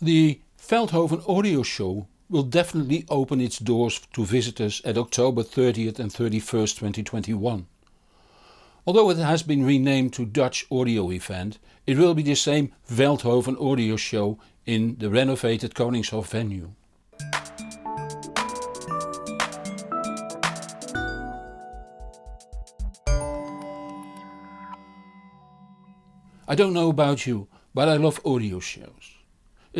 The Veldhoven Audio Show will definitely open its doors to visitors at October 30th and 31st 2021. Although it has been renamed to Dutch Audio Event, it will be the same Veldhoven Audio Show in the renovated Koningshof venue. I don't know about you, but I love audio shows.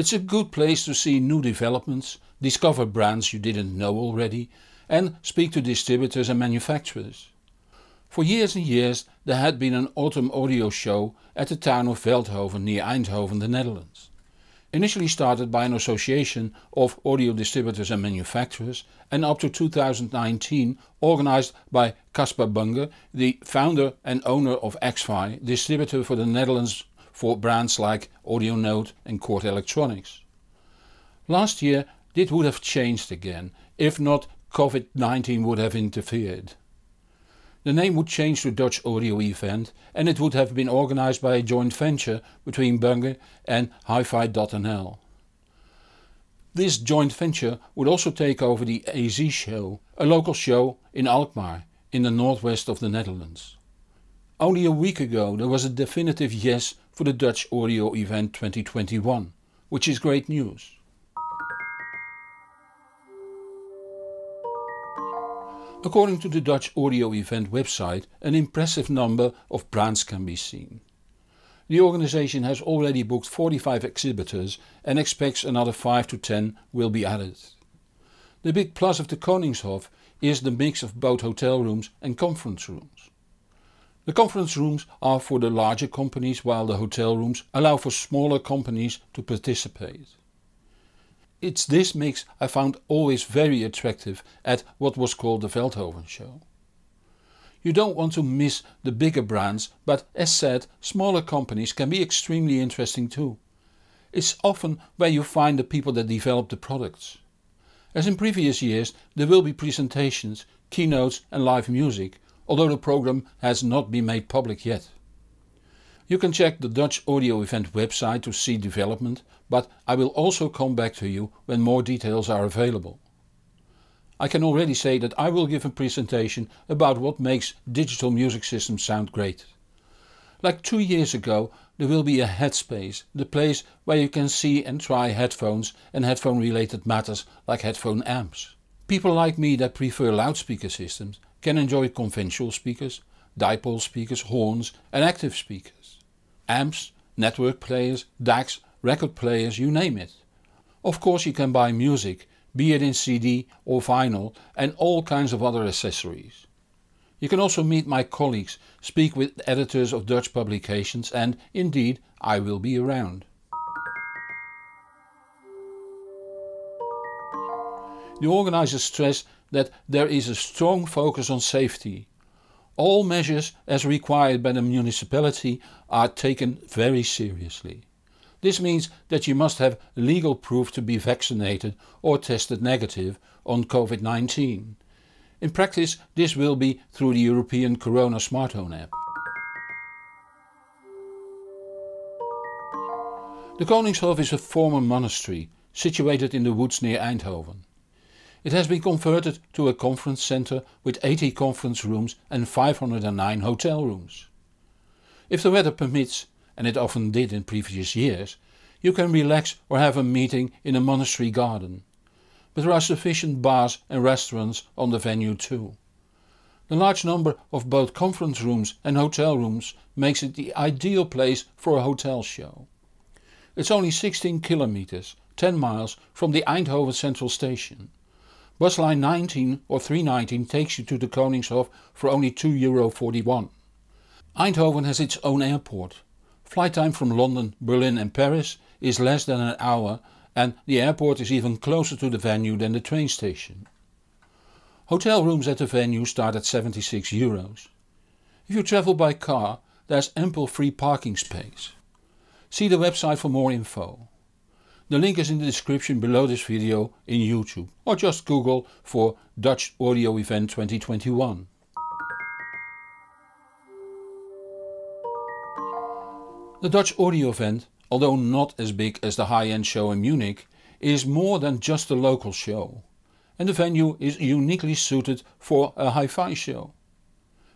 It's a good place to see new developments, discover brands you didn't know already and speak to distributors and manufacturers. For years and years there had been an autumn audio show at the town of Veldhoven near Eindhoven, the Netherlands. Initially started by an association of audio distributors and manufacturers and up to 2019 organized by Caspar Bunger, the founder and owner of XFI, distributor for the Netherlands for brands like AudioNote and Cord Electronics. Last year this would have changed again, if not COVID-19 would have interfered. The name would change to Dutch Audio Event and it would have been organized by a joint venture between Bunge and HiFi.nl. This joint venture would also take over the AZ show, a local show in Alkmaar in the northwest of the Netherlands. Only a week ago there was a definitive yes for the Dutch Audio Event 2021, which is great news. According to the Dutch Audio Event website, an impressive number of brands can be seen. The organization has already booked 45 exhibitors and expects another 5 to 10 will be added. The big plus of the Koningshof is the mix of both hotel rooms and conference rooms. The conference rooms are for the larger companies while the hotel rooms allow for smaller companies to participate. It's this mix I found always very attractive at what was called the Veldhoven show. You don't want to miss the bigger brands, but as said, smaller companies can be extremely interesting too. It's often where you find the people that develop the products. As in previous years, there will be presentations, keynotes and live music, although the program has not been made public yet. You can check the Dutch Audio Event website to see development, but I will also come back to you when more details are available. I can already say that I will give a presentation about what makes digital music systems sound great. Like two years ago there will be a headspace, the place where you can see and try headphones and headphone related matters like headphone amps. People like me that prefer loudspeaker systems can enjoy conventional speakers, dipole speakers, horns and active speakers. Amps, network players, DACs, record players, you name it. Of course you can buy music, be it in CD or vinyl and all kinds of other accessories. You can also meet my colleagues, speak with editors of Dutch publications and, indeed, I will be around. The organizers stress that there is a strong focus on safety. All measures as required by the municipality are taken very seriously. This means that you must have legal proof to be vaccinated or tested negative on COVID-19. In practice this will be through the European Corona smartphone app. The Koningshof is a former monastery situated in the woods near Eindhoven. It has been converted to a conference center with 80 conference rooms and 509 hotel rooms. If the weather permits, and it often did in previous years, you can relax or have a meeting in a monastery garden. But there are sufficient bars and restaurants on the venue too. The large number of both conference rooms and hotel rooms makes it the ideal place for a hotel show. It's only 16 kilometers, 10 miles, from the Eindhoven Central Station. Bus line 19 or 319 takes you to the Koningshof for only €2.41. Eindhoven has its own airport. Flight time from London, Berlin and Paris is less than an hour and the airport is even closer to the venue than the train station. Hotel rooms at the venue start at 76 euros. If you travel by car, there's ample free parking space. See the website for more info. The link is in the description below this video in YouTube or just Google for Dutch Audio Event 2021. The Dutch Audio Event, although not as big as the high-end show in Munich, is more than just a local show. And the venue is uniquely suited for a hi-fi show.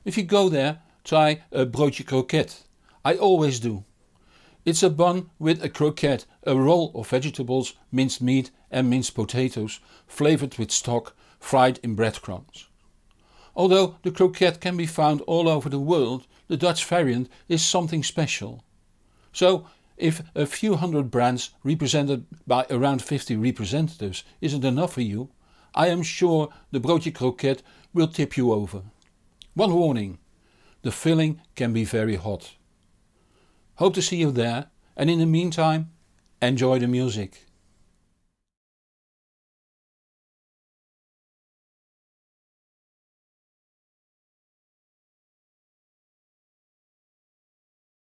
If you go there, try a broodje croquette. I always do. It's a bun with a croquette, a roll of vegetables, minced meat and minced potatoes, flavored with stock, fried in breadcrumbs. Although the croquette can be found all over the world, the Dutch variant is something special. So, if a few hundred brands represented by around 50 representatives isn't enough for you, I am sure the broodje croquette will tip you over. One warning, the filling can be very hot. Hope to see you there and in the meantime, enjoy the music.